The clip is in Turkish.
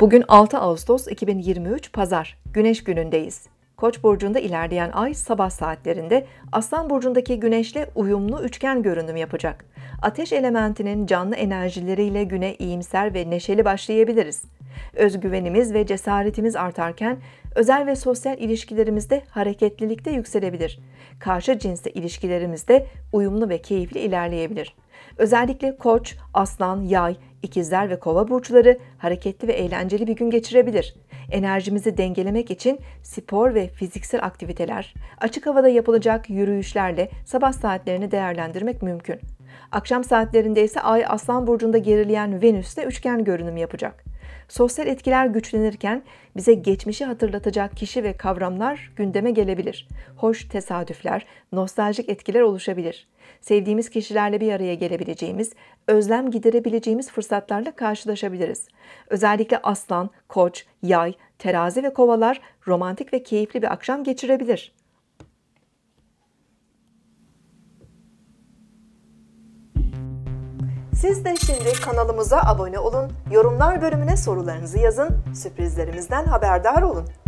Bugün 6 Ağustos 2023 Pazar, Güneş günündeyiz. Koç burcunda ilerleyen ay sabah saatlerinde Aslan burcundaki güneşle uyumlu üçgen görünüm yapacak. Ateş elementinin canlı enerjileriyle güne iyimser ve neşeli başlayabiliriz. Özgüvenimiz ve cesaretimiz artarken özel ve sosyal ilişkilerimizde hareketlilikte yükselebilir. Karşı cinsle ilişkilerimizde uyumlu ve keyifli ilerleyebilir. Özellikle koç, aslan, yay, ikizler ve kova burçları hareketli ve eğlenceli bir gün geçirebilir. Enerjimizi dengelemek için spor ve fiziksel aktiviteler, açık havada yapılacak yürüyüşlerle sabah saatlerini değerlendirmek mümkün. Akşam saatlerinde ise Ay Aslan burcunda gerileyen Venüs'te üçgen görünüm yapacak. Sosyal etkiler güçlenirken bize geçmişi hatırlatacak kişi ve kavramlar gündeme gelebilir. Hoş tesadüfler, nostaljik etkiler oluşabilir sevdiğimiz kişilerle bir araya gelebileceğimiz, özlem giderebileceğimiz fırsatlarla karşılaşabiliriz. Özellikle aslan, koç, yay, terazi ve kovalar romantik ve keyifli bir akşam geçirebilir. Siz de şimdi kanalımıza abone olun, yorumlar bölümüne sorularınızı yazın, sürprizlerimizden haberdar olun.